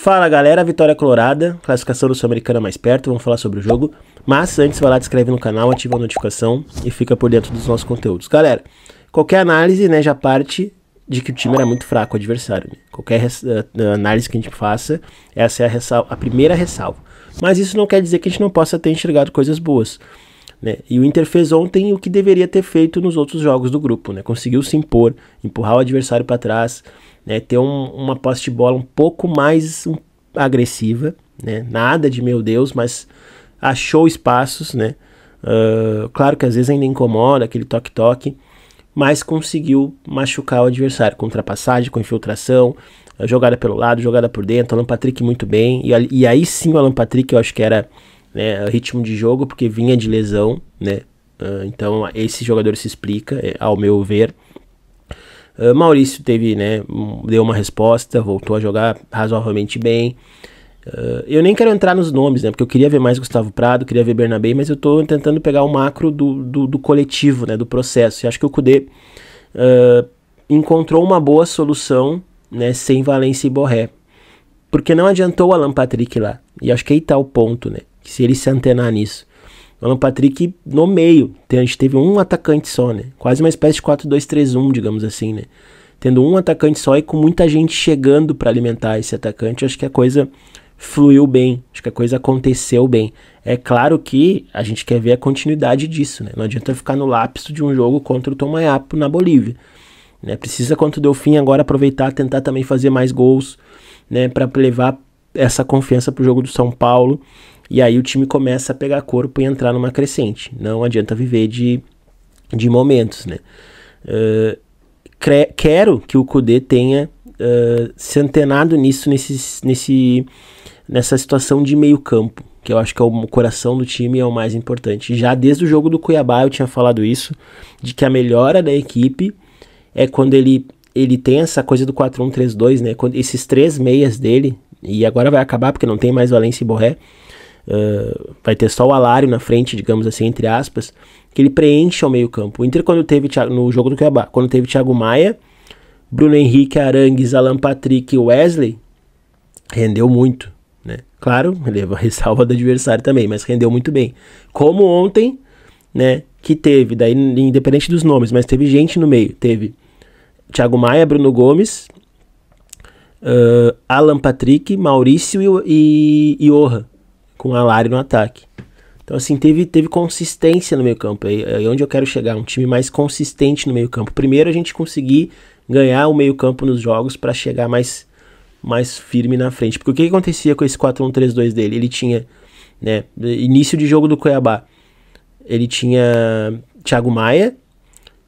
Fala galera, vitória colorada, classificação do Sul-Americana mais perto, vamos falar sobre o jogo. Mas antes, vai lá, inscreve no canal, ativa a notificação e fica por dentro dos nossos conteúdos. Galera, qualquer análise né, já parte de que o time era muito fraco, o adversário. Né? Qualquer eh, análise que a gente faça, essa é a, a primeira ressalva. Mas isso não quer dizer que a gente não possa ter enxergado coisas boas. Né? E o Inter fez ontem o que deveria ter feito nos outros jogos do grupo, né? Conseguiu se impor, empurrar o adversário para trás, né, ter um, uma posse de bola um pouco mais um, agressiva, né, nada de meu Deus, mas achou espaços, né, uh, claro que às vezes ainda incomoda aquele toque-toque, mas conseguiu machucar o adversário com ultrapassagem, com infiltração, jogada pelo lado, jogada por dentro, Alan Patrick muito bem, e, e aí sim o Alan Patrick eu acho que era né, ritmo de jogo, porque vinha de lesão, né, uh, então esse jogador se explica, é, ao meu ver, ah, Maurício teve, né, deu uma resposta, voltou a jogar razoavelmente bem. Uh, eu nem quero entrar nos nomes, né? Porque eu queria ver mais Gustavo Prado, queria ver Bernabé, mas eu tô tentando pegar o macro do, do, do coletivo, né? Do processo. E acho que o Kudê uh, ah, encontrou uma boa solução, né? Sem Valência e Borré. Porque não adiantou o Alan Patrick lá. E acho que aí tá o ponto, né? Que se ele se antenar nisso. Alan Patrick no meio. A gente teve um atacante só, né? Quase uma espécie de 4-2-3-1, digamos assim, né? Tendo um atacante só e com muita gente chegando para alimentar esse atacante, acho que a coisa fluiu bem, acho que a coisa aconteceu bem. É claro que a gente quer ver a continuidade disso, né? Não adianta ficar no lápis de um jogo contra o Tomayapo na Bolívia. Né? Precisa, contra o Delfim, agora aproveitar, tentar também fazer mais gols, né? Para levar essa confiança pro jogo do São Paulo e aí o time começa a pegar corpo e entrar numa crescente. Não adianta viver de, de momentos, né? Uh, quero que o Kudê tenha uh, se antenado nisso, nesse, nesse, nessa situação de meio campo, que eu acho que é o coração do time é o mais importante. Já desde o jogo do Cuiabá eu tinha falado isso, de que a melhora da equipe é quando ele, ele tem essa coisa do 4-1-3-2, né? Quando esses três meias dele, e agora vai acabar porque não tem mais Valência e Borré, ah, vai ter só o Alário na frente, digamos assim, entre aspas, que ele preenche ao meio campo. O Inter, quando teve no jogo do Cuiabá, quando teve Thiago Maia, Bruno Henrique, Arangues, Alan Patrick e Wesley, rendeu muito. Né? Claro, leva ressalva do adversário também, mas rendeu muito bem. Como ontem, né, que teve, daí independente dos nomes, mas teve gente no meio. Teve Thiago Maia, Bruno Gomes, uh, Alan Patrick, Maurício e, e, e Orra com a Lari no ataque. Então, assim, teve, teve consistência no meio campo. É, é onde eu quero chegar, um time mais consistente no meio campo. Primeiro a gente conseguir ganhar o meio campo nos jogos para chegar mais, mais firme na frente. Porque o que, que acontecia com esse 4-1-3-2 dele? Ele tinha, né, início de jogo do Cuiabá, ele tinha Thiago Maia,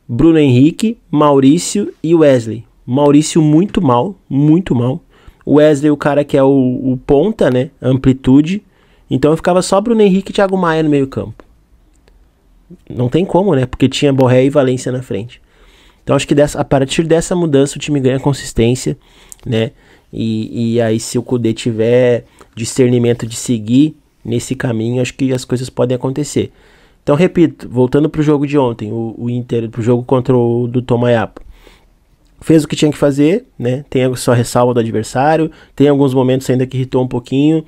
Bruno Henrique, Maurício e Wesley. Maurício muito mal, muito mal. Wesley, o cara que é o, o ponta, né? Amplitude. Então eu ficava só Bruno Henrique e Thiago Maia no meio-campo. Não tem como, né? Porque tinha Borré e Valência na frente. Então acho que dessa, a partir dessa mudança o time ganha consistência, né? E, e aí se o Kudê tiver discernimento de seguir nesse caminho, acho que as coisas podem acontecer. Então repito, voltando pro jogo de ontem, o, o Inter, pro jogo contra o do Tomayapa. Fez o que tinha que fazer, né? Tem a sua ressalva do adversário, tem alguns momentos ainda que irritou um pouquinho,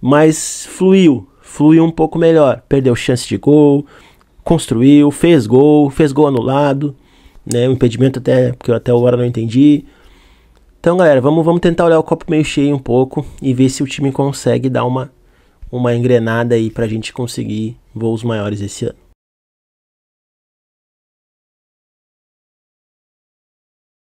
mas fluiu, fluiu um pouco melhor. Perdeu chance de gol, construiu, fez gol, fez gol anulado, né? O impedimento até porque eu até agora não entendi. Então, galera, vamos, vamos tentar olhar o copo meio cheio um pouco e ver se o time consegue dar uma uma engrenada aí pra gente conseguir voos maiores esse ano.